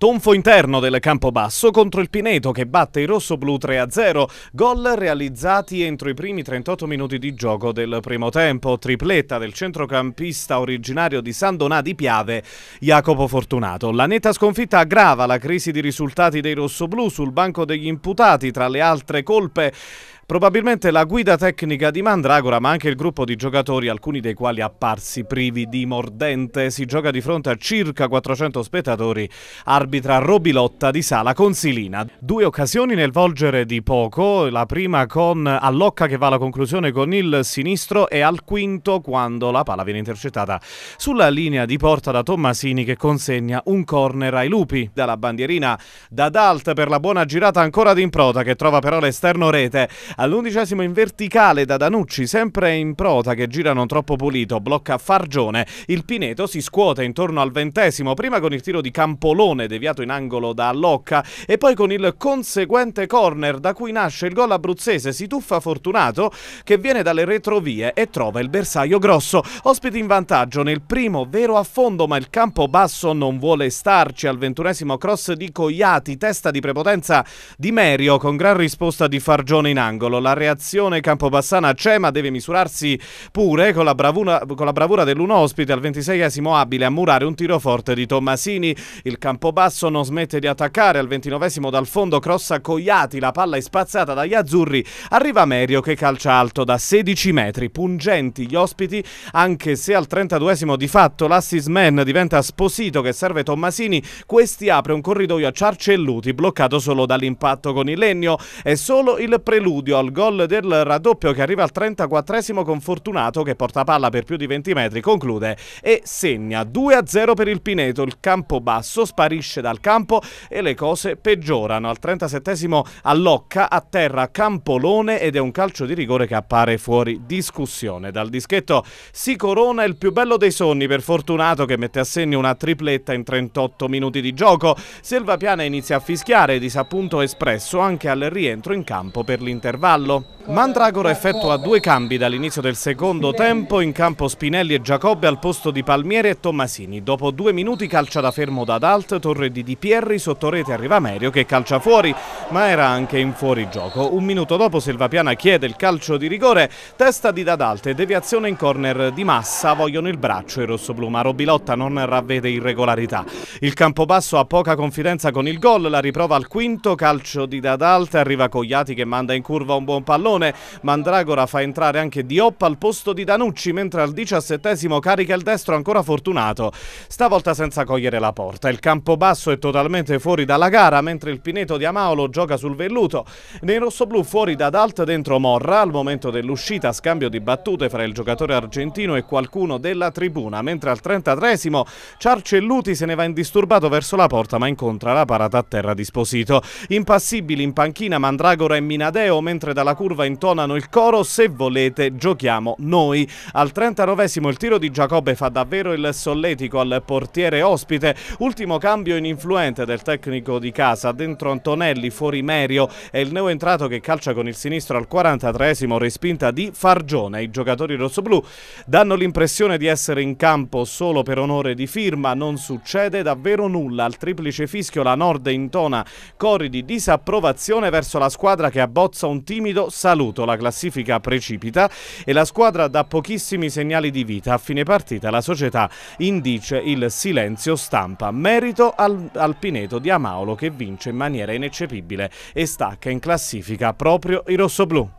Tonfo interno del Campobasso contro il Pineto che batte i rossoblù 3-0, gol realizzati entro i primi 38 minuti di gioco del primo tempo, tripletta del centrocampista originario di San Donà di Piave, Jacopo Fortunato. La netta sconfitta aggrava la crisi di risultati dei rossoblù sul banco degli imputati, tra le altre colpe Probabilmente la guida tecnica di Mandragora, ma anche il gruppo di giocatori, alcuni dei quali apparsi privi di mordente, si gioca di fronte a circa 400 spettatori, arbitra Robilotta di Sala con Silina. Due occasioni nel volgere di poco, la prima con Allocca che va alla conclusione con il sinistro e al quinto quando la palla viene intercettata sulla linea di porta da Tommasini che consegna un corner ai lupi. Dalla bandierina da Dalt per la buona girata ancora di improta che trova però l'esterno rete all'undicesimo in verticale da Danucci, sempre in prota che gira non troppo pulito, blocca Fargione, il Pineto si scuote intorno al ventesimo, prima con il tiro di Campolone deviato in angolo da Locca e poi con il conseguente corner da cui nasce il gol abruzzese, si tuffa Fortunato che viene dalle retrovie e trova il bersaglio grosso, ospiti in vantaggio nel primo vero affondo ma il campo basso non vuole starci al ventunesimo cross di Cogliati, testa di prepotenza di Merio con gran risposta di Fargione in angolo singolo. La reazione campobassana c'è, ma deve misurarsi pure con la bravura, con la bravura dell'uno ospite al 26esimo abile a murare un tiro forte di Tommasini. Il campobasso non smette di attaccare al 29esimo dal fondo crossa Coiati, la palla è spazzata dagli azzurri. Arriva Merio che calcia alto da 16 metri, pungenti gli ospiti, anche se al 32esimo di fatto l'assist man diventa Sposito che serve Tommasini, questi apre un corridoio a Ciarcelluti bloccato solo dall'impatto con il legno. È solo il preludio Claudio al gol del raddoppio che arriva al 34 con Fortunato che porta palla per più di 20 metri, conclude e segna 2-0 per il Pineto, il campo basso sparisce dal campo e le cose peggiorano. Al 37 allocca a terra Campolone ed è un calcio di rigore che appare fuori discussione. Dal dischetto si corona il più bello dei sogni per Fortunato che mette a segno una tripletta in 38 minuti di gioco. Selva Piana inizia a fischiare disappunto espresso anche al rientro in campo per l'intervento Carvallo Mandragora effettua due cambi dall'inizio del secondo tempo in campo Spinelli e Giacobbe al posto di Palmieri e Tommasini. Dopo due minuti calcia da fermo da Dalt, torre di Di Pierri, sotto rete arriva Merio che calcia fuori ma era anche in fuorigioco. Un minuto dopo Selvapiana chiede il calcio di rigore, testa di D'Adalt e deviazione in corner di Massa, vogliono il braccio e rossoblù ma Robilotta non ravvede irregolarità. Il campo basso ha poca confidenza con il gol, la riprova al quinto, calcio di D'Adalt, arriva Cogliati che manda in curva un buon pallone Pordenone, Mandragora fa entrare anche Diop al posto di Danucci, mentre al diciassettesimo carica il destro ancora fortunato, stavolta senza cogliere la porta. Il campo basso è totalmente fuori dalla gara, mentre il Pineto di Amaolo gioca sul velluto. Nei rossoblù fuori da Dalt dentro Morra, al momento dell'uscita scambio di battute fra il giocatore argentino e qualcuno della tribuna, mentre al 33 Ciarcelluti se ne va indisturbato verso la porta ma incontra la parata a terra di Sposito. Impassibili in panchina Mandragora e Minadeo, mentre dalla curva in intonano il coro Se volete giochiamo noi. Al 39esimo il tiro di Giacobbe fa davvero il solletico al portiere ospite. Ultimo cambio in influente del tecnico di casa. Dentro Antonelli, fuori Merio è il neoentrato che calcia con il sinistro al 43esimo respinta di Fargione. I giocatori rossoblù danno l'impressione di essere in campo solo per onore di firma. Non succede davvero nulla. Al triplice fischio la Nord intona cori di disapprovazione verso la squadra che abbozza un timido salto saluto la classifica precipita e la squadra dà pochissimi segnali di vita. A fine partita la società indice il silenzio stampa. Merito al, al Pineto di Amaolo che vince in maniera ineccepibile e stacca in classifica proprio i rossoblù.